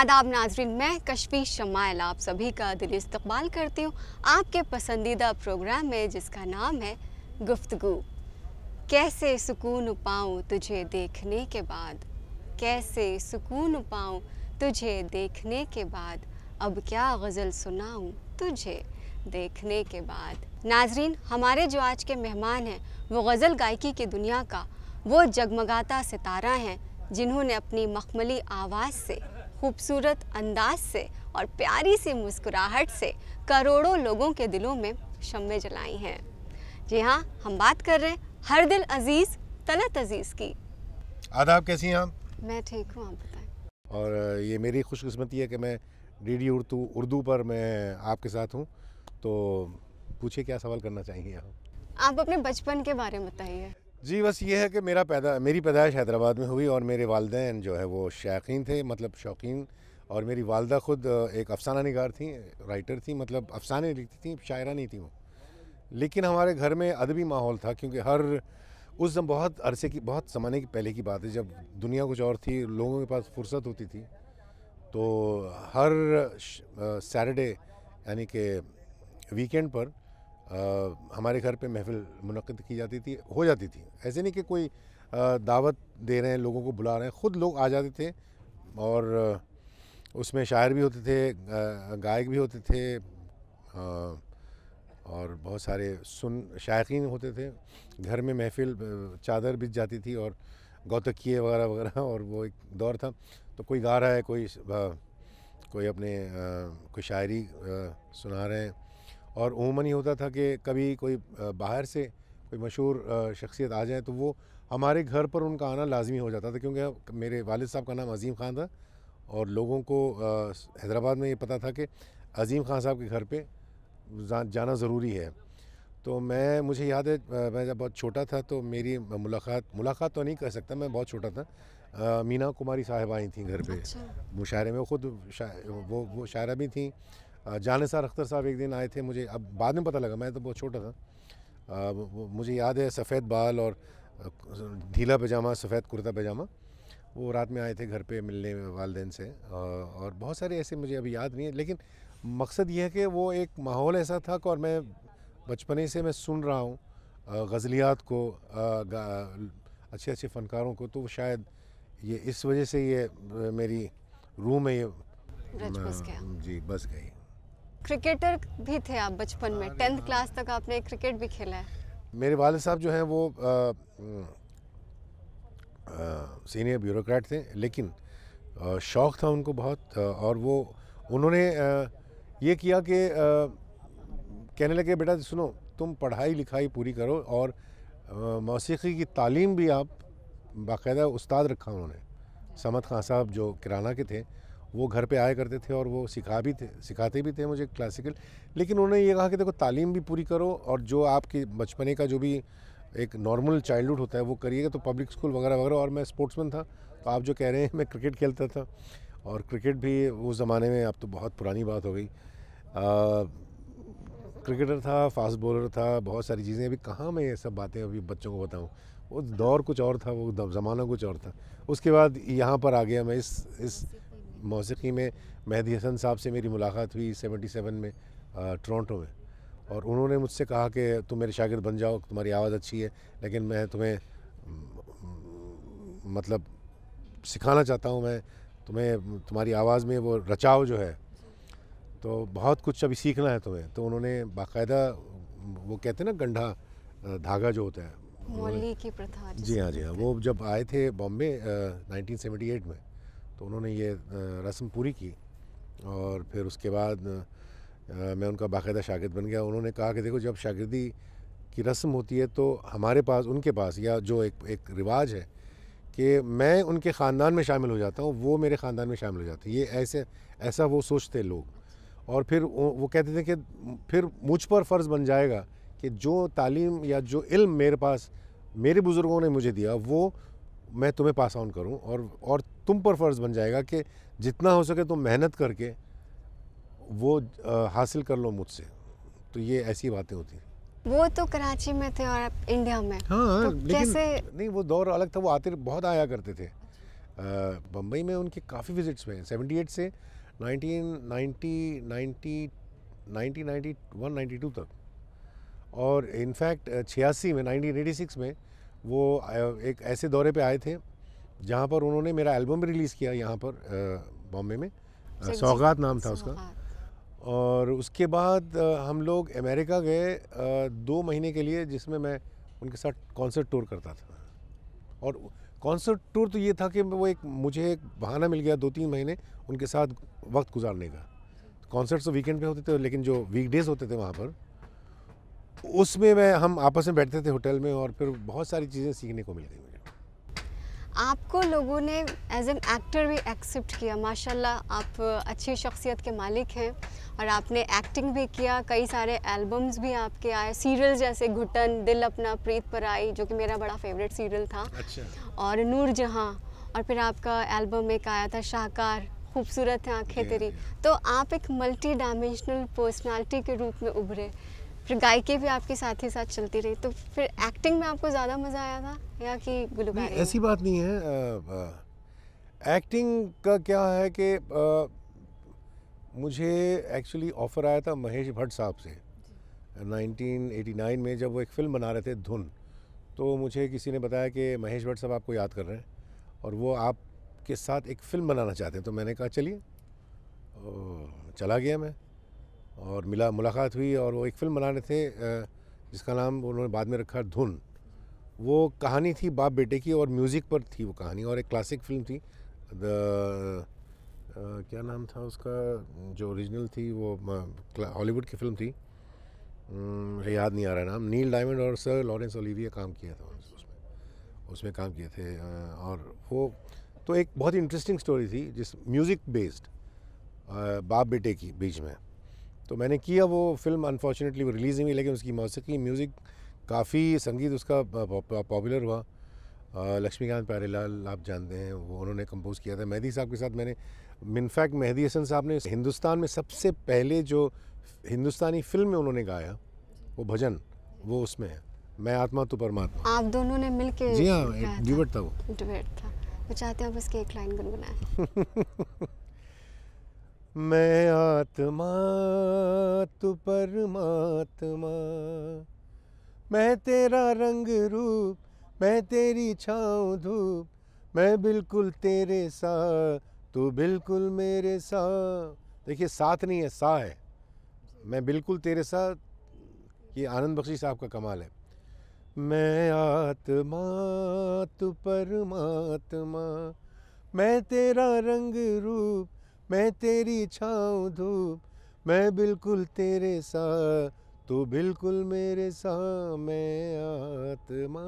आदाब नाजरीन मैं कशफी शमाइल आप सभी का दिल इस्तकबाल करती हूँ आपके पसंदीदा प्रोग्राम में जिसका नाम है गुफ्तगु कैसे सुकून पाऊँ तुझे देखने के बाद कैसे सुकून पाऊँ तुझे देखने के बाद अब क्या गज़ल सुनाऊँ तुझे देखने के बाद नाजरीन हमारे जो आज के मेहमान हैं वो गज़ल गायकी की दुनिया का वो जगमगाता सितारा हैं जिन्होंने अपनी मखमली आवाज़ से खूबसूरत अंदाज से और प्यारी सी मुस्कुराहट से करोड़ों लोगों के दिलों में शम्मे जलाई हैं जी हाँ हम बात कर रहे हैं हर दिल अजीज़ तलत अजीज़ की आदाब कैसी हैं आप मैं ठीक हूँ आप बताएं और ये मेरी खुशकस्मती है कि मैं डी उर्दू उर्दू पर मैं आपके साथ हूँ तो पूछे क्या सवाल करना चाहिए आप अपने बचपन के बारे में बताइए जी बस ये है कि मेरा पैदा मेरी पैदाइश हैदराबाद में हुई और मेरे वालदेन जो है वो शौकीन थे मतलब शौकीन और मेरी वालदा ख़ुद एक अफसाना नगार थी राइटर थी मतलब अफसाने लिखती थी शायरा नहीं थी वो लेकिन हमारे घर में अदबी माहौल था क्योंकि हर उस दम बहुत अरसे की बहुत ज़माने की पहले की बात है जब दुनिया कुछ और थी लोगों के पास फुर्सत होती थी तो हर सैटरडे यानी कि वीकेंड पर हमारे घर पे महफिल मुनद की जाती थी हो जाती थी ऐसे नहीं कि कोई दावत दे रहे हैं लोगों को बुला रहे हैं ख़ुद लोग आ जाते थे और उसमें शायर भी होते थे गायक भी होते थे और बहुत सारे सुन शायकीन होते थे घर में महफिल चादर बिछ जाती थी और गौतकिए वगैरह वगैरह और वो एक दौर था तो कोई गा रहा है कोई कोई अपने कोई शायरी सुना रहे हैं और उमूमा ही होता था कि कभी कोई बाहर से कोई मशहूर शख्सियत आ जाए तो वो हमारे घर पर उनका आना लाजमी हो जाता था क्योंकि मेरे वालिद साहब का नाम अजीम ख़ान था और लोगों को हैदराबाद में ये पता था कि अजीम ख़ान साहब के घर पे जाना ज़रूरी है तो मैं मुझे याद है मैं जब बहुत छोटा था तो मेरी मुलाकात मुलाकात तो नहीं कर सकता मैं बहुत छोटा था आ, मीना कुमारी साहब आई थी घर पे अच्छा। मुशायरे में ख़ुद वो वो शायरा भी थी जानसार अख्तर साहब एक दिन आए थे मुझे अब बाद में पता लगा मैं तो बहुत छोटा था आ, मुझे याद है सफ़ेद बाल और ढीला पैजामा सफ़ेद कुर्ता पैजामा वो रात में आए थे घर पे मिलने वालदेन से और बहुत सारे ऐसे मुझे अभी याद नहीं है लेकिन मकसद यह है कि वो एक माहौल ऐसा था और मैं बचपने से मैं सुन रहा हूँ गज़लियात को अच्छे अच्छे फ़नकारों को तो शायद ये इस वजह से ये मेरी रूह में ये जी बस गई क्रिकेटर भी थे आप बचपन में टेंथ हाँ, क्लास हाँ। तक आपने क्रिकेट भी खेला है मेरे वाले साहब जो हैं वो सीनियर ब्यूरोक्रेट थे लेकिन शौक़ था उनको बहुत और वो उन्होंने ये किया कि कहने लगे बेटा सुनो तुम पढ़ाई लिखाई पूरी करो और मौसीकी की तालीम भी आप बाकायदा उस्ताद रखा उन्होंने समद खान साहब जो किराना के थे वो घर पे आया करते थे और वो सिखा भी थे सिखाते भी थे मुझे क्लासिकल लेकिन उन्होंने ये कहा कि देखो तालीम भी पूरी करो और जो आपके बचपने का जो भी एक नॉर्मल चाइल्डहुड होता है वो करिएगा तो पब्लिक स्कूल वगैरह वगैरह और मैं स्पोर्ट्समैन था तो आप जो कह रहे हैं मैं क्रिकेट खेलता था और क्रिकेट भी उस ज़माने में अब तो बहुत पुरानी बात हो गई क्रिकेटर था फास्ट बॉलर था बहुत सारी चीज़ें अभी कहाँ मैं ये सब बातें अभी बच्चों को बताऊँ वो दौर कुछ और था वो ज़माना कुछ और था उसके बाद यहाँ पर आ गया मैं इस इस मौसीकी में मेहदी हसन साहब से मेरी मुलाकात हुई 77 में टोरंटो में और उन्होंने मुझसे कहा कि तुम मेरे शागिद बन जाओ तुम्हारी आवाज़ अच्छी है लेकिन मैं तुम्हें मतलब सिखाना चाहता हूँ मैं तुम्हें तुम्हारी आवाज़ में वो रचाव जो है तो बहुत कुछ अभी सीखना है तुम्हें तो उन्होंने बाकायदा वो कहते हैं ना गंढा धागा जो होता है की प्रथा जी हाँ जी हाँ वो जब आए थे बॉम्बे 1978 में तो उन्होंने ये रस्म पूरी की और फिर उसके बाद मैं उनका बाकायदा शागिद बन गया उन्होंने कहा कि देखो जब शागिदी की रस्म होती है तो हमारे पास उनके पास या जो एक एक रिवाज है कि मैं उनके ख़ानदान में शामिल हो जाता हूँ वो मेरे ख़ानदान में शामिल हो जाते हैं ये ऐसे ऐसा वो सोचते लोग और फिर वो कहते थे कि फिर मुझ पर फ़र्ज़ बन जाएगा कि जो तालीम या जो इल्म मेरे पास मेरे बुज़ुर्गों ने मुझे दिया वो मैं तुम्हें पास ऑन करूं और और तुम पर फ़र्ज़ बन जाएगा कि जितना हो सके तुम मेहनत करके वो आ, हासिल कर लो मुझसे तो ये ऐसी बातें होती हैं वो तो कराची में थे और इंडिया में हाँ, हाँ तो कैसे नहीं वो दौर अलग था वो आते बहुत आया करते थे बम्बई में उनके काफ़ी विजिट्स हुए हैं सेवेंटी एट से nineteen ninety ninety nineteen ninety one ninety two तक और इनफैक्ट छियासी में नाइनटीन एटी सिक्स में वो एक ऐसे दौरे पे आए थे जहाँ पर उन्होंने मेरा एल्बम रिलीज़ किया यहाँ पर बॉम्बे में सौगात नाम था उसका और उसके बाद हम लोग अमेरिका गए दो महीने के लिए जिसमें मैं उनके साथ कॉन्सर्ट टूर करता था और कॉन्सर्ट टूर तो ये था कि वो एक मुझे एक बहाना मिल गया दो तीन महीने उनके साथ वक्त गुजारने का कॉन्सर्ट्स तो वीकेंड पे होते थे लेकिन जो वीकडेज़ होते थे वहाँ पर उसमें मैं हम आपस में बैठते थे होटल में और फिर बहुत सारी चीज़ें सीखने को मिल गई मुझे आपको लोगों ने एज एन एक्टर भी एक्सेप्ट किया माशाल्लाह आप अच्छी शख्सियत के मालिक हैं और आपने एक्टिंग भी किया कई सारे एल्बम्स भी आपके आए सीरियल जैसे घुटन दिल अपना प्रीत पर आई जो कि मेरा बड़ा फेवरेट सीरियल था अच्छा। और नूर जहाँ और फिर आपका एल्बम एक आया था शाहकार खूबसूरत है आँखें तेरी तो आप एक मल्टी डायमेंशनल पर्सनैलिटी के रूप में उभरे फिर गायकी भी आपके साथ ही साथ चलती रही तो फिर एक्टिंग में आपको ज़्यादा मज़ा आया था या कि गुलकारी ऐसी बात नहीं है एक्टिंग का क्या है कि मुझे एक्चुअली ऑफ़र आया था महेश भट्ट साहब से 1989 में जब वो एक फ़िल्म बना रहे थे धुन तो मुझे किसी ने बताया कि महेश भट्ट साहब आपको याद कर रहे हैं और वो आपके साथ एक फ़िल्म बनाना चाहते हैं तो मैंने कहा चलिए चला गया मैं और मिला मुलाकात हुई और वो एक फ़िल्म बनाने थे जिसका नाम उन्होंने बाद में रखा धुन वो कहानी थी बाप बेटे की और म्यूज़िक पर थी वो कहानी और एक क्लासिक फिल्म थी द क्या नाम था उसका जो ओरिजिनल थी वो हॉलीवुड की फिल्म थी मुझे याद नहीं आ रहा नाम नील डायमंड और सर लॉरेंस ओलिविया काम किया था उसमें उसमें काम किए थे और वो तो एक बहुत ही इंटरेस्टिंग स्टोरी थी जिस म्यूज़िक बेस्ड बाप बेटे की बीच में तो मैंने किया वो फिल्म अनफॉर्चुनेटली वो रिलीज़ हुई लेकिन उसकी मौसीकी म्यूज़िक काफ़ी संगीत उसका पॉपुलर हुआ लक्ष्मीकांत प्यारेलाल आप जानते हैं वो उन्होंने कंपोज़ किया था मेहदी साहब के साथ मैंने मिनफैक्ट मेहदी हसन साहब ने हिंदुस्तान में सबसे पहले जो हिंदुस्तानी फिल्म में उन्होंने गाया वो भजन वो उसमें है मैं आत्मा तो परमात्मा आप दोनों ने मिलके जी हाँ डिबेट था वो डिबेट था वो चाहते हैं आप के एक लाइन गुनगुनाए मैं आत्मा तू परमात्मा मैं तेरा रंग रूप मैं तेरी छाँव धूप मैं बिल्कुल तेरे सा तू बिल्कुल मेरे सा देखिए साथ नहीं है सा है मैं बिल्कुल तेरे सा ये आनंद बख्शी साहब का कमाल है मैं आत्मा तू परमात्मा मैं तेरा रंग रूप मैं तेरी छाँव धूप मैं बिल्कुल तेरे सा तू बिल्कुल मेरे सा मैं आत्मा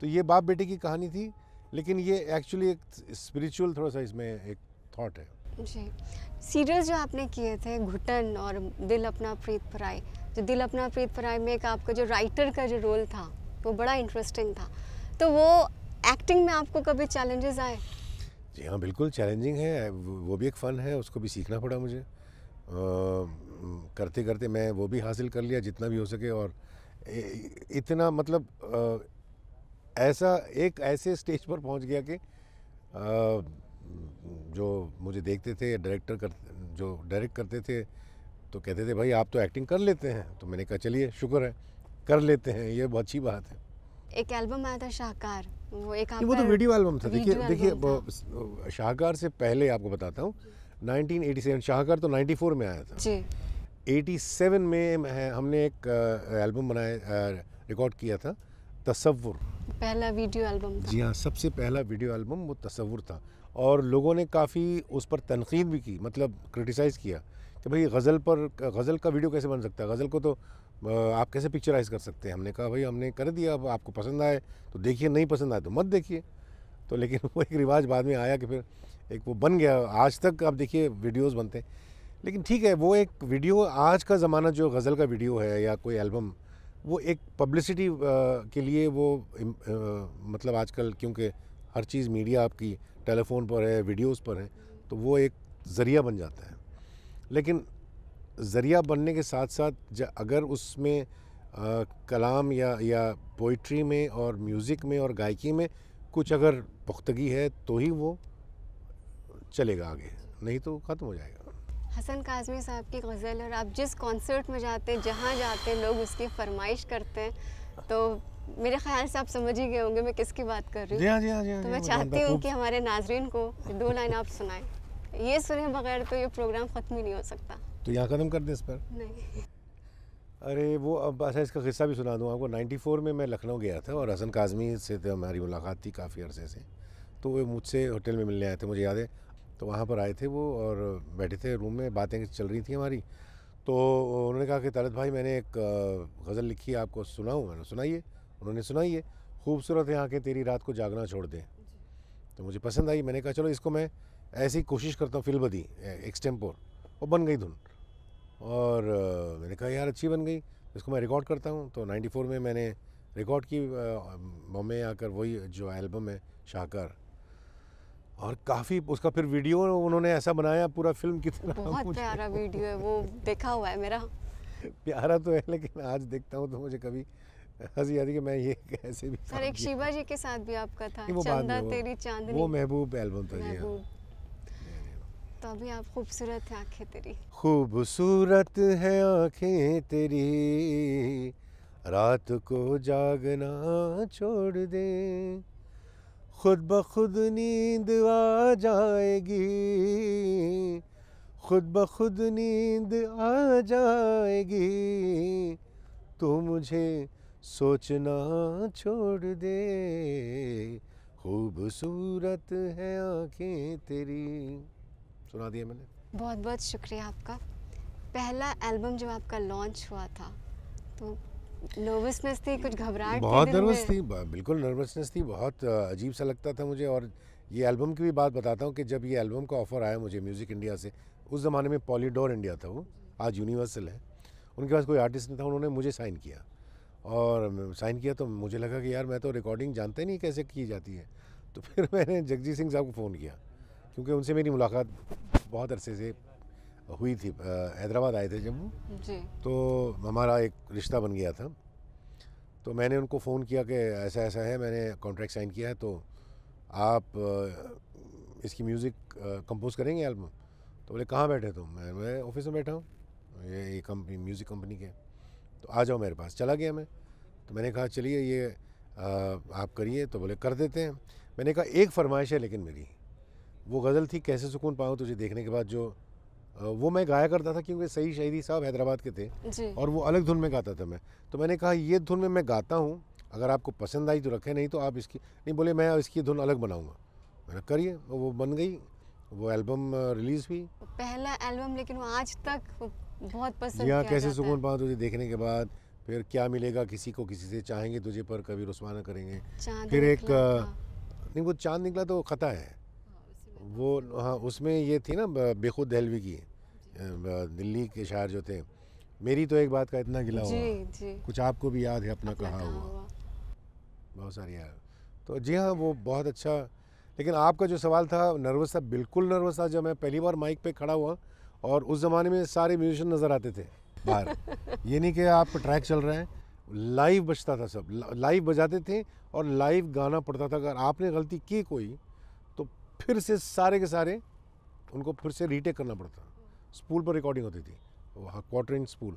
तो ये बाप बेटे की कहानी थी लेकिन ये एक्चुअली एक स्पिरिचुअल थोड़ा सा इसमें एक थॉट है जी सीरियल जो आपने किए थे घुटन और दिल अपना प्रीत पराई जो तो दिल अपना प्रीत पराई में एक आपका जो राइटर का जो रोल था वो बड़ा इंटरेस्टिंग था तो वो एक्टिंग में आपको कभी चैलेंजेस आए जी हाँ बिल्कुल चैलेंजिंग है वो भी एक फ़न है उसको भी सीखना पड़ा मुझे आ, करते करते मैं वो भी हासिल कर लिया जितना भी हो सके और इतना मतलब आ, ऐसा एक ऐसे स्टेज पर पहुंच गया कि आ, जो मुझे देखते थे डायरेक्टर कर जो डायरेक्ट करते थे तो कहते थे भाई आप तो एक्टिंग कर लेते हैं तो मैंने कहा चलिए शुक्र है कर लेते हैं ये बहुत अच्छी बात है एक एल्बम आया था शाहकार वो एक वो तो वीडियो एल्बम था देखिए देखिए शाहकार से पहले आपको बताता हूँ 1987 शाहकार तो 94 में आया था जी 87 में हमने एक एल्बम बनाया रिकॉर्ड किया था तस्वुर पहला वीडियो एल्बम जी हाँ सबसे पहला वीडियो एल्बम वो तस्वुर था और लोगों ने काफ़ी उस पर तनकीद भी की मतलब क्रिटिसाइज़ किया कि भाई गज़ल पर गज़ल का वीडियो कैसे बन सकता है गज़ल को तो आप कैसे पिक्चराइज़ कर सकते हैं हमने कहा भाई हमने कर दिया अब आपको पसंद आए तो देखिए नहीं पसंद आए तो मत देखिए तो लेकिन वो एक रिवाज बाद में आया कि फिर एक वो बन गया आज तक आप देखिए वीडियोस बनते हैं लेकिन ठीक है वो एक वीडियो आज का ज़माना जो गज़ल का वीडियो है या कोई एल्बम वो एक पब्लिसिटी के लिए वो मतलब आजकल क्योंकि हर चीज़ मीडिया आपकी टेलीफोन पर है वीडियोज़ पर है तो वो एक ज़रिया बन जाता है लेकिन ज़रिया बनने के साथ साथ अगर उसमें कलाम या या पोइट्री में और म्यूज़िक में और गायकी में कुछ अगर पुख्तगी है तो ही वो चलेगा आगे नहीं तो ख़त्म हो जाएगा हसन काजमी साहब की गज़ल और आप जिस कॉन्सर्ट में जाते हैं जहाँ जाते हैं लोग उसकी फरमाइश करते हैं तो मेरे ख्याल से आप समझ ही गए होंगे मैं किसकी बात कर रही हूँ हाँ, हाँ, हाँ, तो मैं चाहती हूँ कि हमारे नाजरन को दो लाइन आप सुनाएं ये सुने बगैर तो ये प्रोग्राम ख़त्म ही नहीं हो सकता तो यहाँ ख़त्म कर दें इस पर नहीं अरे वो अब अच्छा इसका किस्सा भी सुना दूँ आपको 94 में मैं लखनऊ गया था और हसन काजमी से तो हमारी मुलाकात थी काफ़ी अरसे से तो वे मुझसे होटल में मिलने आए थे मुझे याद है तो वहाँ पर आए थे वो और बैठे थे रूम में बातें चल रही थी हमारी तो उन्होंने कहा कि तारत भाई मैंने एक गज़ल लिखी आपको सुनाऊँ मैंने सुनाइए उन्होंने सुनाई है खूबसूरत यहाँ के तेरी रात को जागना छोड़ दें तो मुझे पसंद आई मैंने कहा चलो इसको मैं ऐसी कोशिश करता हूँ दी एक्सटेम्पोर और बन गई धुन और मैंने कहा यार अच्छी बन गई इसको मैं रिकॉर्ड करता हूँ तो 94 में मैंने रिकॉर्ड की बॉम्बे आकर वही जो एल्बम है शाकर और काफ़ी उसका फिर वीडियो उन्होंने ऐसा बनाया पूरा फिल्म की तरह बहुत प्यारा वीडियो है वो देखा हुआ है मेरा प्यारा तो है लेकिन आज देखता हूँ तो मुझे कभी हंसी आती कि मैं ये कैसे भी सर एक शिवा जी के साथ भी आपका था चंदा तेरी चांदनी वो महबूब एल्बम था जी हाँ तो अभी आप खूबसूरत है आंखें तेरी खूबसूरत है आंखें तेरी रात को जागना छोड़ दे खुद ब खुद नींद आ जाएगी खुद ब खुद नींद आ जाएगी तो मुझे सोचना छोड़ दे खूबसूरत है आंखें तेरी सुना दिया मैंने बहुत बहुत शुक्रिया आपका पहला एल्बम जो आपका लॉन्च हुआ था तो नर्वसनेस थी कुछ घबराहट बहुत नर्वस थी बिल्कुल नर्वसनेस थी बहुत अजीब सा लगता था मुझे और ये एल्बम की भी बात बताता हूँ कि जब ये एल्बम का ऑफ़र आया मुझे म्यूज़िक इंडिया से उस ज़माने में पॉलीडोर इंडिया था वो आज यूनिवर्सल है उनके पास कोई आर्टिस्ट नहीं था उन्होंने मुझे साइन किया और साइन किया तो मुझे लगा कि यार मैं तो रिकॉर्डिंग जानते नहीं कैसे की जाती है तो फिर मैंने जगजीत सिंह साहब को फ़ोन किया क्योंकि उनसे मेरी मुलाकात बहुत अरसे से हुई थी हैदराबाद आए थे जब वो तो हमारा एक रिश्ता बन गया था तो मैंने उनको फ़ोन किया कि ऐसा ऐसा है मैंने कॉन्ट्रैक्ट साइन किया है तो आप इसकी म्यूज़िक कंपोज करेंगे एल्बम तो बोले कहाँ बैठे तुम मैं मैं ऑफिस में बैठा हूँ ये ये कंपनी म्यूज़िक कंपनी के तो आ जाओ मेरे पास चला गया मैं तो मैंने कहा चलिए ये आप करिए तो बोले कर देते हैं मैंने कहा एक फरमाइश है लेकिन मेरी वो गज़ल थी कैसे सुकून पाऊँ तुझे देखने के बाद जो वो मैं गाया करता था क्योंकि सही शहीदी साहब हैदराबाद के थे और वो अलग धुन में गाता था मैं तो मैंने कहा ये धुन में मैं गाता हूँ अगर आपको पसंद आई तो रखे नहीं तो आप इसकी नहीं बोले मैं इसकी धुन अलग बनाऊँगा मैंने करिए वो बन गई वो एल्बम रिलीज़ हुई पहला एल्बम लेकिन आज तक बहुत पसंद यहाँ कैसे सुकून पाऊँ तुझे देखने के बाद फिर क्या मिलेगा किसी को किसी से चाहेंगे तुझे पर कभी रुसवाना करेंगे फिर एक नहीं वो चांद निकला तो ख़ता है वो हाँ उसमें ये थी ना बेखुद दहलवी की दिल्ली के शायर जो थे मेरी तो एक बात का इतना गिला जी, हुआ जी। कुछ आपको भी याद है अपना, अपना कहा, कहा हुआ, हुआ। बहुत सारी याद तो जी हाँ वो बहुत अच्छा लेकिन आपका जो सवाल था नर्वस था बिल्कुल नर्वस था जब मैं पहली बार माइक पे खड़ा हुआ और उस ज़माने में सारे म्यूजिशन नज़र आते थे बाहर ये नहीं कि आप ट्रैक चल रहे हैं लाइव बजता था सब लाइव बजाते थे और लाइव गाना पड़ता था अगर आपने गलती की कोई फिर से सारे के सारे उनको फिर से रीटेक करना पड़ता स्पूल पर रिकॉर्डिंग होती थी वहाँ क्वार्टर इंच स्पूल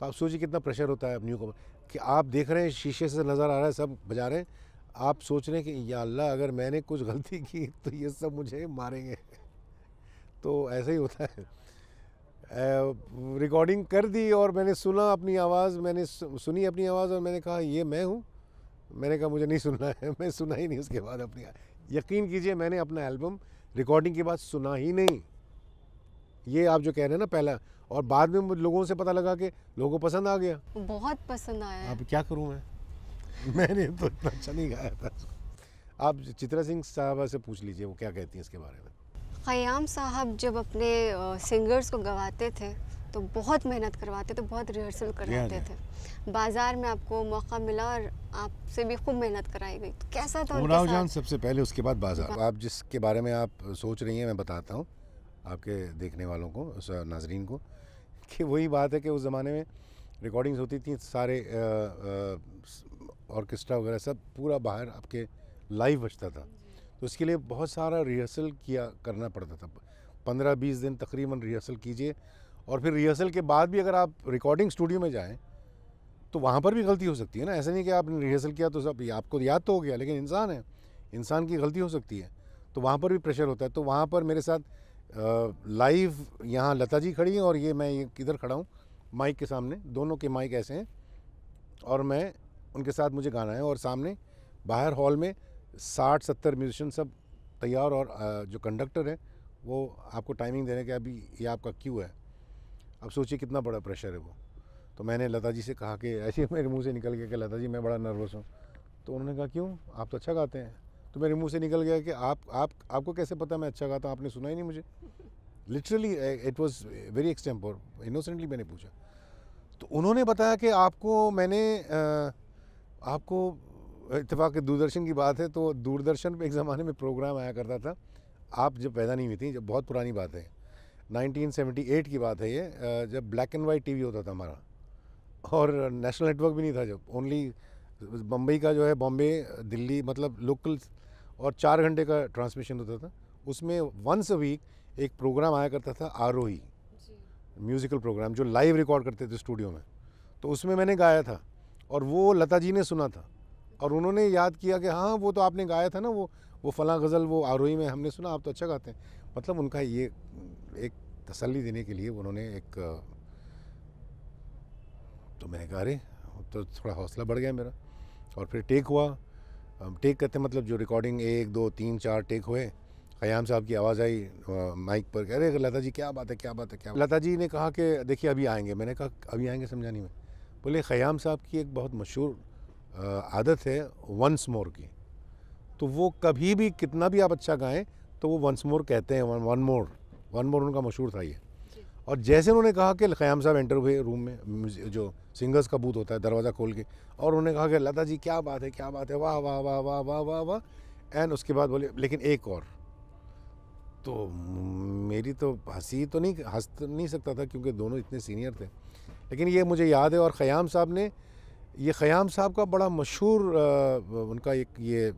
तो आप सोचिए कितना प्रेशर होता है अब न्यू कमर कि आप देख रहे हैं शीशे से नज़र आ रहा है सब बजा रहे हैं आप सोच रहे हैं कि या अल्लाह अगर मैंने कुछ गलती की तो ये सब मुझे मारेंगे तो ऐसा ही होता है रिकॉर्डिंग कर दी और मैंने सुना अपनी आवाज़ मैंने सुनी अपनी आवाज़ और मैंने कहा ये मैं हूँ मैंने कहा मुझे नहीं सुनना है मैं सुना ही नहीं उसके बाद अपनी यकीन कीजिए मैंने अपना एल्बम रिकॉर्डिंग के बाद सुना ही नहीं ये आप जो कह रहे हैं ना पहला और बाद में लोगों से पता लगा कि लोगों को पसंद आ गया बहुत पसंद आया अब क्या करूँ मैं मैंने तो इतना अच्छा नहीं गाया था आप चित्रा सिंह साहबा से पूछ लीजिए वो क्या कहती हैं इसके बारे में ख़याम साहब जब अपने सिंगर्स को गवाते थे तो बहुत मेहनत करवाते थे तो बहुत रिहर्सल करवाते थे बाजार में आपको मौका मिला और आपसे भी खूब मेहनत कराई गई तो कैसा था तो उनके साथ? जान सबसे पहले उसके बाद बाजार हाँ। आप जिसके बारे में आप सोच रही हैं मैं बताता हूँ आपके देखने वालों को नाजरीन को कि वही बात है कि उस ज़माने में रिकॉर्डिंग्स होती थी सारे ऑर्केस्ट्रा वगैरह सब पूरा बाहर आपके लाइव बचता था तो उसके लिए बहुत सारा रिहर्सल किया करना पड़ता था पंद्रह बीस दिन तकरीबन रिहर्सल कीजिए और फिर रिहर्सल के बाद भी अगर आप रिकॉर्डिंग स्टूडियो में जाएँ तो वहाँ पर भी गलती हो सकती है ना ऐसा नहीं कि आपने रिहर्सल किया तो सब आपको याद तो हो गया लेकिन इंसान है इंसान की गलती हो सकती है तो वहाँ पर भी प्रेशर होता है तो वहाँ पर मेरे साथ लाइव यहाँ लता जी खड़ी हैं और ये मैं ये किधर खड़ा हूँ माइक के सामने दोनों के माइक ऐसे हैं और मैं उनके साथ मुझे गाना है और सामने बाहर हॉल में साठ सत्तर म्यूजिशन सब तैयार और जो कंडक्टर है वो आपको टाइमिंग देने के अभी ये आपका क्यू है अब सोचिए कितना बड़ा प्रेशर है वो तो मैंने लता जी से कहा कि ऐसे मेरे मुंह से निकल गया कि लता जी मैं बड़ा नर्वस हूँ तो उन्होंने कहा क्यों आप तो अच्छा गाते हैं तो मेरे मुंह से निकल गया कि आप आप आपको कैसे पता मैं अच्छा गाता हूँ आपने सुना ही नहीं मुझे literally it was very extempore innocently मैंने पूछा तो उन्होंने बताया कि आपको मैंने आपको इतफाक़ दूरदर्शन की बात है तो दूरदर्शन पे एक ज़माने में प्रोग्राम आया करता था आप जब पैदा नहीं हुई थी जब बहुत पुरानी बात है 1978 की बात है ये जब ब्लैक एंड वाइट टीवी होता था हमारा और नेशनल नेटवर्क भी नहीं था जब ओनली बम्बई का जो है बॉम्बे दिल्ली मतलब लोकल और चार घंटे का ट्रांसमिशन होता था उसमें वंस अ वीक एक प्रोग्राम आया करता था आरोही म्यूज़िकल प्रोग्राम जो लाइव रिकॉर्ड करते थे स्टूडियो में तो उसमें मैंने गाया था और वो लता जी ने सुना था और उन्होंने याद किया कि हाँ वो तो आपने गाया था ना वो वो फला गज़ल वो आरोही में हमने सुना आप तो अच्छा गाते हैं मतलब उनका ये एक तसल्ली देने के लिए उन्होंने एक तो मैंने कहा अरे तो थोड़ा हौसला बढ़ गया मेरा और फिर टेक हुआ टेक करते मतलब जो रिकॉर्डिंग एक दो तीन चार टेक हुए खयाम साहब की आवाज़ आई माइक पर कह अरे लता जी क्या बात है क्या बात है क्या लता जी ने कहा कि देखिए अभी आएंगे मैंने कहा अभी आएंगे समझानी में बोले खयाम साहब की एक बहुत मशहूर आदत है वंस मोर की तो वो कभी भी कितना भी आप अच्छा गाएं तो वो वंस मोर कहते हैं वन मोर वन मोर उनका मशहूर था ये और जैसे उन्होंने कहा कि ख़याम साहब एंटर हुए रूम में जो सिंगर्स का बूथ होता है दरवाज़ा खोल के और उन्होंने कहा कि लता जी क्या बात है क्या बात है वाह वाह वाह वाह वाह वाह वाह एंड उसके बाद बोले लेकिन एक और तो मेरी तो हंसी तो नहीं हंस तो नहीं सकता था क्योंकि दोनों इतने सीनियर थे लेकिन ये मुझे याद है और ख़याम साहब ने ये ख़याम साहब का बड़ा मशहूर उनका एक ये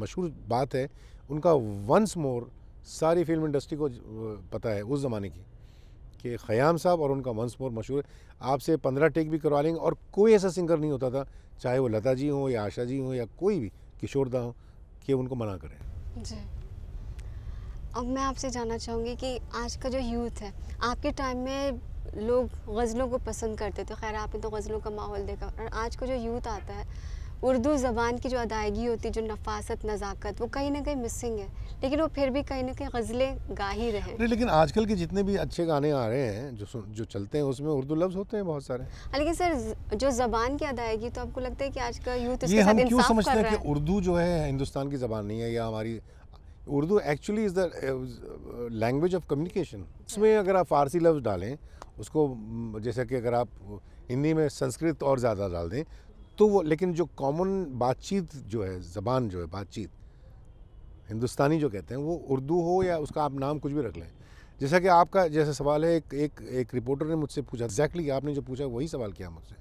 मशहूर बात है उनका वंस मोर सारी फिल्म इंडस्ट्री को पता है उस ज़माने की कि ख़याम साहब और उनका मंस मोर मशहूर आपसे पंद्रह टेक भी करवा लेंगे और कोई ऐसा सिंगर नहीं होता था चाहे वो लता जी हों या आशा जी हों या कोई भी किशोरदा हो कि उनको मना करें जी अब मैं आपसे जानना चाहूँगी कि आज का जो यूथ है आपके टाइम में लोग गज़लों को पसंद करते थे खैर आपने तो गज़लों का माहौल देखा और आज का जो यूथ आता है उर्दू ज़बान की जो अदायगी होती जो नफासत नज़ाकत वो कहीं ना कहीं मिसिंग है लेकिन वो फिर भी कहीं ना कहीं गज़लें गा ही रहे हैं लेकिन आजकल के जितने भी अच्छे गाने आ रहे हैं जो जो चलते हैं उसमें उर्दू लफ्ज़ होते हैं बहुत सारे हाँ, लेकिन सर जो ज़बान की अदायगी तो आपको लगता है कि आज का यूथ ये हम क्यों समझते हैं कि उर्दू जो है हिंदुस्तान की ज़बान नहीं है या हमारी Urdu actually is the language of communication उसमें अगर आप फ़ारसी लफ्ज़ डालें उसको जैसे कि अगर आप हिंदी में संस्कृत और ज़्यादा डाल दें तो वो लेकिन जो कॉमन बातचीत जो है ज़बान जो है बातचीत हिंदुस्तानी जो कहते हैं वो उर्दू हो या उसका आप नाम कुछ भी रख लें जैसा कि आपका जैसा सवाल है एक एक, एक रिपोर्टर ने मुझसे पूछा एग्जैक्टली exactly आपने जो पूछा वही सवाल किया मुझसे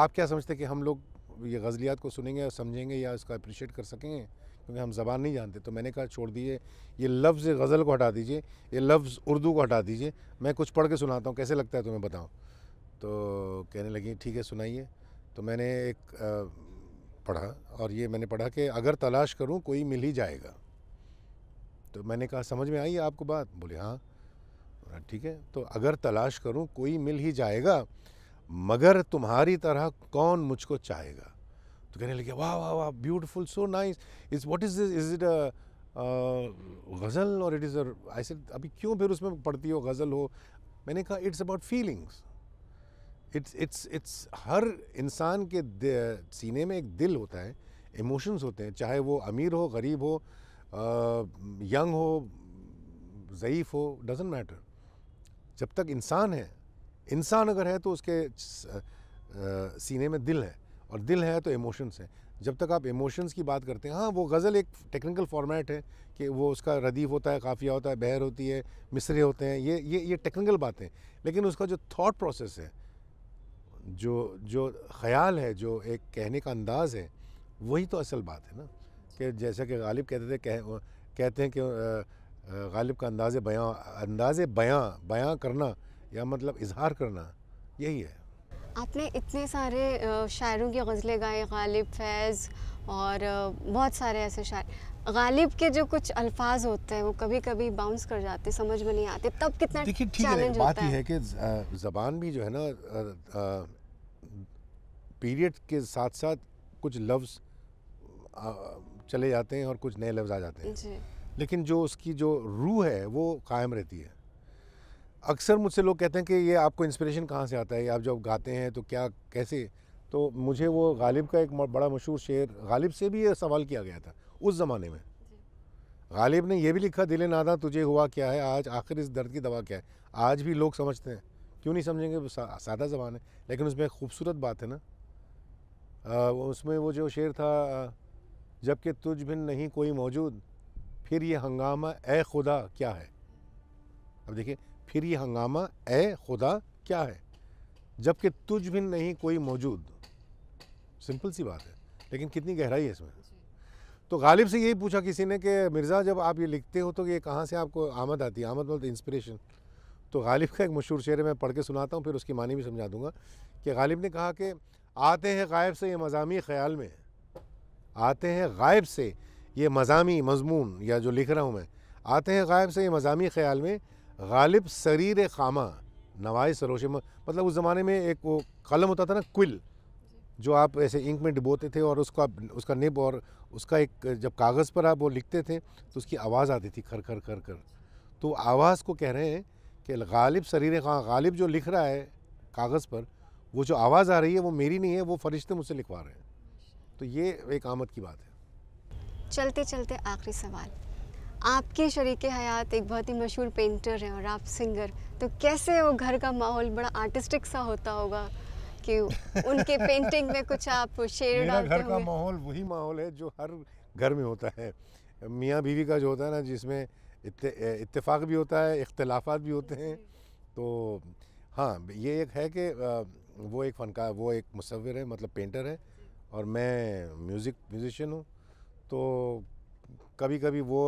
आप क्या समझते कि हम लोग ये गज़लियात को सुनेंगे और समझेंगे या इसका अप्रिशिएट कर सकेंगे क्योंकि हम ज़बान नहीं जानते तो मैंने कहा छोड़ दीजिए ये लफ्ज़ गज़ल को हटा दीजिए ये लफ्ज़ उर्दू को हटा दीजिए मैं कुछ पढ़ के सुनाता हूँ कैसे लगता है तुम्हें बताऊँ तो कहने लगी ठीक है सुनाइए तो मैंने एक पढ़ा और ये मैंने पढ़ा कि अगर तलाश करूँ कोई मिल ही जाएगा तो मैंने कहा समझ में आई आपको बात बोले हाँ ठीक है तो अगर तलाश करूँ कोई मिल ही जाएगा मगर तुम्हारी तरह कौन मुझको चाहेगा तो कहने लगे वाह वाह वाह beautiful so nice is what is this is it a ghazal और इट इज़ आई सेड अभी क्यों फिर उसमें पढ़ती हो गज़ल हो मैंने कहा it's about feelings it's it's it's हर इंसान के सीने में एक दिल होता है इमोशंस होते हैं चाहे वो अमीर हो गरीब हो यंग हो ज़यीफ़ हो डजेंट मैटर जब तक इंसान है इंसान अगर है तो उसके सीने में दिल है और दिल है तो इमोशंस हैं जब तक आप इमोशंस की बात करते हैं हाँ वो गज़ल एक टेक्निकल फॉर्मेट है कि वो उसका रदीफ होता है काफ़िया होता है बहर होती है मिसरे होते हैं ये ये ये टेक्निकल बातें लेकिन उसका जो थाट प्रोसेस है जो जो ख्याल है जो एक कहने का अंदाज़ है वही तो असल बात है ना कि जैसा कि गालिब कहते थे कह, कहते हैं कि गालिब का अंदाज़ बयां अंदाज़ बयां बयां करना या मतलब इजहार करना यही है आपने इतने सारे शायरों की गज़लें गाए गालिब फैज़ और बहुत सारे ऐसे शायर गालिब के जो कुछ अल्फाज होते हैं वो कभी कभी बाउंस कर जाते समझ में नहीं आते तब कितना देखिए होता है बात यह है कि ज़बान भी जो है ना पीरियड के साथ साथ कुछ लफ्ज़ चले जाते हैं और कुछ नए लफ्ज़ आ जाते हैं जी। लेकिन जो उसकी जो रूह है वो कायम रहती है अक्सर मुझसे लोग कहते हैं कि ये आपको इंस्पिरेशन कहाँ से आता है आप जब गाते हैं तो क्या कैसे तो मुझे वो गालिब का एक बड़ा मशहूर शेर गालिब से भी ये सवाल किया गया था उस ज़माने में गालिब ने यह भी लिखा दिले नादा तुझे हुआ क्या है आज आखिर इस दर्द की दवा क्या है आज भी लोग समझते हैं क्यों नहीं समझेंगे सादा जबान है लेकिन उसमें खूबसूरत बात है ना उसमें वो जो शेर था जबकि तुझ भिन नहीं कोई मौजूद फिर ये हंगामा ए खुदा क्या है अब देखिए फिर ये हंगामा ए खुदा क्या है जबकि तुझ भिन नहीं कोई मौजूद सिंपल सी बात है लेकिन कितनी गहराई है इसमें तो गालिब से यही पूछा किसी ने कि मिर्ज़ा जब आप ये लिखते हो तो ये कहाँ से आपको आमद आती है आमद मतलब इंस्पिरेशन तो गालिब का एक मशहूर शेर मैं पढ़ के सुनाता हूँ फिर उसकी मानी भी समझा दूँगा कि गालिब ने कहा कि आते हैं गायब से ये मजामी ख्याल में आते हैं गायब से ये मजामी मजमून या जो लिख रहा हूँ मैं आते हैं गायब से ये मजामी ख्याल में गालिब शरीर खामा नवाज सरोश मतलब उस ज़माने में एक वो कलम होता था ना क्विल जो आप ऐसे इंक में डिबोते थे और उसका उसका निब और उसका एक जब कागज़ पर आप वो लिखते थे तो उसकी आवाज़ आती थी खर खर खर खर तो आवाज़ को कह रहे हैं कि गालिब शरीर खां गालिब जो लिख रहा है कागज़ पर वो जो आवाज़ आ रही है वो मेरी नहीं है वो फरिश्ते मुझसे लिखवा रहे हैं तो ये एक आमद की बात है चलते चलते आखिरी सवाल आपके शरीक हयात एक बहुत ही मशहूर पेंटर हैं और आप सिंगर तो कैसे वो घर का माहौल बड़ा आर्टिस्टिक सा होता होगा कि उनके पेंटिंग में कुछ आप शेर डालते घर का माहौल वही माहौल है जो हर घर में होता है मियाँ बीवी का जो होता है ना जिसमें इत्तेफाक भी होता है इख्तलाफात भी होते हैं तो हाँ ये एक है कि वो एक फ़नकार वो एक मुशविर है मतलब पेंटर है और मैं म्यूज़िक म्यूज़िशियन हूँ तो कभी कभी वो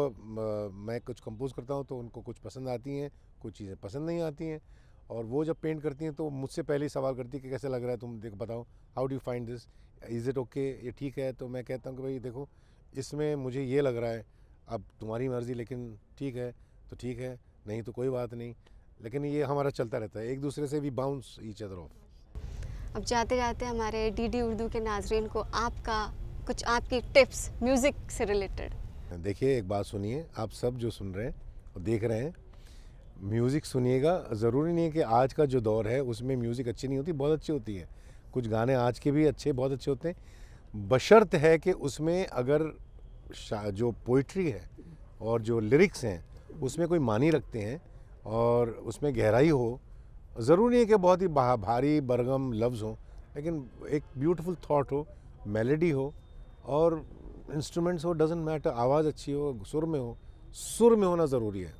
मैं कुछ कंपोज़ करता हूँ तो उनको कुछ पसंद आती हैं कुछ चीज़ें पसंद नहीं आती हैं और वो जब पेंट करती हैं तो मुझसे पहले ही सवाल करती है कि कैसे लग रहा है तुम देख बताओ how do find this is it okay ये ठीक है तो मैं कहता हूँ कि भाई देखो इसमें मुझे ये लग रहा है अब तुम्हारी मर्ज़ी लेकिन ठीक है तो ठीक है नहीं तो कोई बात नहीं लेकिन ये हमारा चलता रहता है एक दूसरे से भी बाउंस ईच अदर ऑफ अब जाते जाते हमारे डीडी उर्दू के नाजरन को आपका कुछ आपकी टिप्स म्यूज़िक से रिलेटेड देखिए एक बात सुनिए आप सब जो सुन रहे हैं और देख रहे हैं म्यूज़िक सुनिएगा ज़रूरी नहीं है कि आज का जो दौर है उसमें म्यूज़िक अच्छी नहीं होती बहुत अच्छी होती है कुछ गाने आज के भी अच्छे बहुत अच्छे होते हैं बशर्त है कि उसमें अगर जो पोइट्री है और जो लिरिक्स हैं उसमें कोई मानी रखते हैं और उसमें गहराई हो ज़रूरी है कि बहुत ही भारी बरगम लफ्ज़ हो लेकिन एक ब्यूटीफुल थॉट हो मेलोडी हो और इंस्ट्रूमेंट्स हो डजेंट मैटर आवाज़ अच्छी हो सुर में हो सुर में होना ज़रूरी है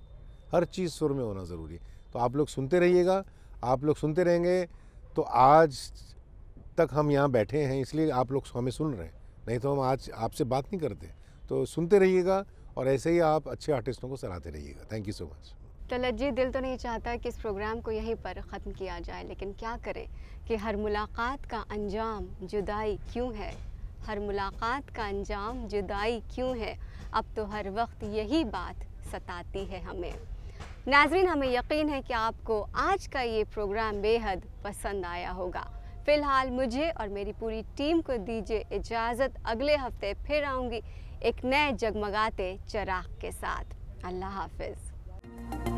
हर चीज़ सुर में होना ज़रूरी है तो आप लोग सुनते रहिएगा आप लोग सुनते रहेंगे तो आज तक हम यहाँ बैठे हैं इसलिए आप लोग हमें सुन रहे हैं नहीं तो हम आज आपसे बात नहीं करते तो सुनते रहिएगा और ऐसे ही आप अच्छे आर्टिस्टों को सराहते रहिएगा thank you so much Talat ji दिल तो नहीं चाहता कि इस प्रोग्राम को यहीं पर ख़त्म किया जाए लेकिन क्या करें कि हर मुलाकात का अंजाम जुदाई क्यों है हर मुलाकात का अंजाम जुदाई क्यों है अब तो हर वक्त यही बात सताती है हमें नाजरीन हमें यकीन है कि आपको आज का ये प्रोग्राम बेहद पसंद आया होगा फ़िलहाल मुझे और मेरी पूरी टीम को दीजिए इजाज़त अगले हफ्ते फिर आऊँगी एक नए जगमगाते चराग के साथ अल्लाह हाफिज़